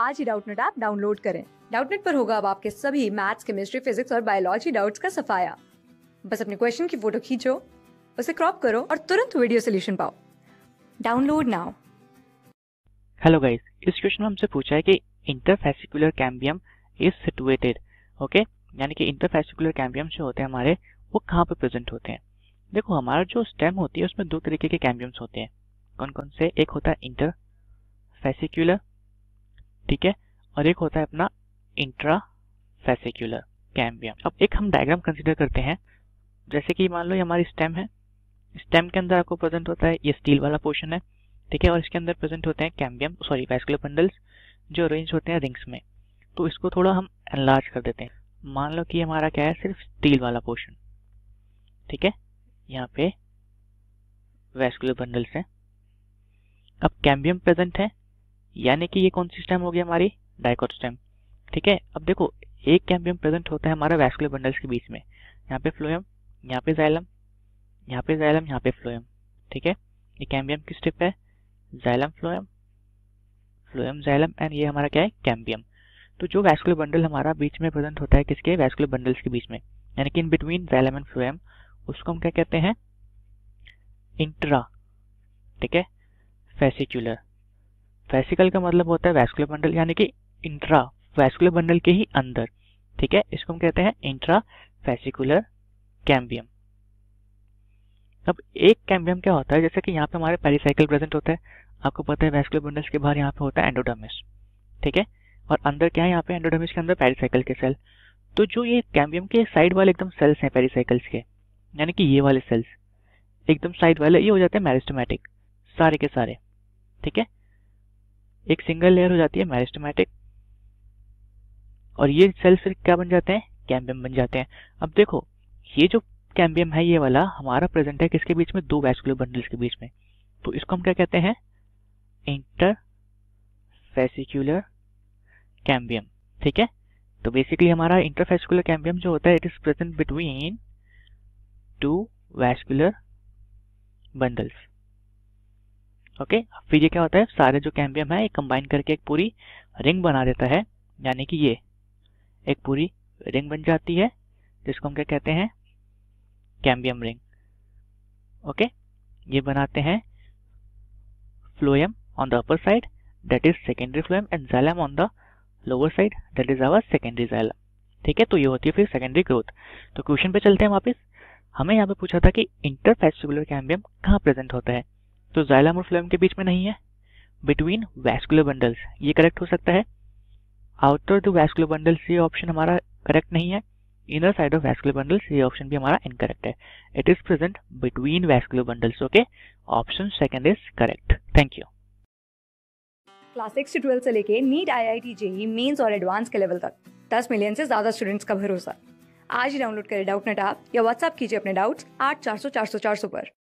आज ही Doubtnet app download करें डाउटनेट पर होगा अब आपके सभी मैथ्स केमिस्ट्री फिजिक्स और बायोलॉजी डाउट्स का सफाया बस अपने क्वेश्चन की फोटो खींचो उसे क्रॉप करो और तुरंत वीडियो सोल्यूशन पाओ डाउनलोड नाउ हेलो गाइस इस क्वेश्चन में हमसे पूछा है कि interfascicular cambium is situated okay यानी कि इंटरफेसिकुलर कैम्बियम जो होते हैं हमारे वो कहाँ पे प्रेजेंट होते हैं देखो हमारा जो स्टेम होती है उसमें दो तरीके के कैम्बियम्स होते हैं कौन कौन से एक होता है इंटर फेसिकुलर ठीक है और एक होता है अपना इंट्रा फेसिकुलर कैम्बियम अब एक हम डायग्राम कंसिडर करते हैं जैसे कि मान लो ये हमारी स्टेम है स्टेम के अंदर आपको प्रेजेंट होता है ये स्टील वाला पोर्शन है ठीक है और इसके अंदर प्रेजेंट होते हैं कैम्बियम सॉरी वैस्कुलर बंडल्स जो अरेंज होते हैं रिंग्स में तो इसको थोड़ा हम एनलार्ज कर देते हैं मान लो कि हमारा क्या है सिर्फ स्टील वाला पोर्शन ठीक है यहाँ पे वैस्कुलर बंडल्स हैं अब कैम्बियम प्रेजेंट है यानी कि ये कौन सी स्टेम हो हमारी डायकोट स्टेम ठीक है अब देखो एक कैम्बियम प्रेजेंट होता है हमारा वैस्कुलर बंडल्स के बीच में यहाँ पे फ्लोएम यहाँ पे जाइलम यहाँ पे जाइलम यहाँ पे फ्लोएम ठीक है ये कैम्बियम की स्टेप है xylem phloem phloem xylem and ये हमारा क्या है कैम्बियम तो जो वैस्कुलर बंडल हमारा बीच में प्रेजेंट होता है किसके वैस्कुलर बंडल्स के बीच में यानी कि in between xylem and phloem उसको हम क्या कहते हैं इंट्रा ठीक है फेसिकुलर वेसिकल का मतलब होता है वैस्कुलर बंडल यानी कि इंट्रा वैस्कुलर बंडल के ही अंदर ठीक है इसको हम कहते हैं इंट्रा वैसिकुलर कैम्बियम अब एक कैम्बियम क्या होता है जैसे कि यहाँ पे हमारे पेरीसाइकिल प्रेजेंट होता है आपको पता है वेस्कुलर बंडल्स के बाहर यहाँ पे होता है एंडोडर्मिस ठीक है और अंदर क्या है यहाँ पे एंडोडर्मिस के अंदर पेरीसाइकिल के सेल तो जो ये कैम्बियम के साइड वाले एकदम सेल्स हैं पेरीसाइकिल्स के यानी कि ये वाले सेल्स एकदम साइड वाले ये हो जाते हैं मैरिस्टोमेटिक सारे के सारे ठीक है एक सिंगल लेयर हो जाती है मैरिस्टमेटिक और ये सेल्स फिर क्या बन जाते हैं कैम्बियम बन जाते हैं अब देखो ये जो कैम्बियम है ये वाला हमारा प्रेजेंट है किसके बीच में दो वैस्कुलर बंडल्स के बीच में तो इसको हम क्या कहते हैं इंटर फेसिकुलर कैम्बियम ठीक है तो बेसिकली हमारा इंटरफेसिकुलर कैम्बियम जो होता है it is present between two vascular bundles okay फिर ये क्या होता है सारे जो कैम्बियम है ये कंबाइन करके एक पूरी रिंग बना देता है यानी कि ये एक पूरी रिंग बन जाती है जिसको हम क्या कहते हैं कैम्बियम रिंग ओके ये बनाते हैं phloem on the upper side that is secondary phloem and xylem on the lower side that is our secondary xylem ठीक है तो ये होती है फिर सेकेंडरी ग्रोथ तो क्वेश्चन पे चलते हैं वापस हमें यहाँ पे पूछा था कि इंटरफेस्टिकुलर कैम्बियम कहाँ प्रेजेंट होता है तो जाइलम और फ्लोएम के बीच में नहीं है बिटवीन वैस्कुलर बंडल्स ये करेक्ट हो सकता है आउटर द वैस्कुलर बंडल्स ये ऑप्शन हमारा करेक्ट नहीं है inner side of vascular bundles ये ऑप्शन भी हमारा इनकरेक्ट है it is present between vascular bundles okay option second is correct thank you class six से ट्वेल्थ से लेके NEET I I T JEE mains और एडवांस के लेवल तक दस मिलियन से ज्यादा स्टूडेंट्स का भरोसा आज ही डाउनलोड करें डाउट नेट आप या व्हाट्सएप कीजिए अपने डाउट्स आठ चार सौ चार सौ चार सौ पर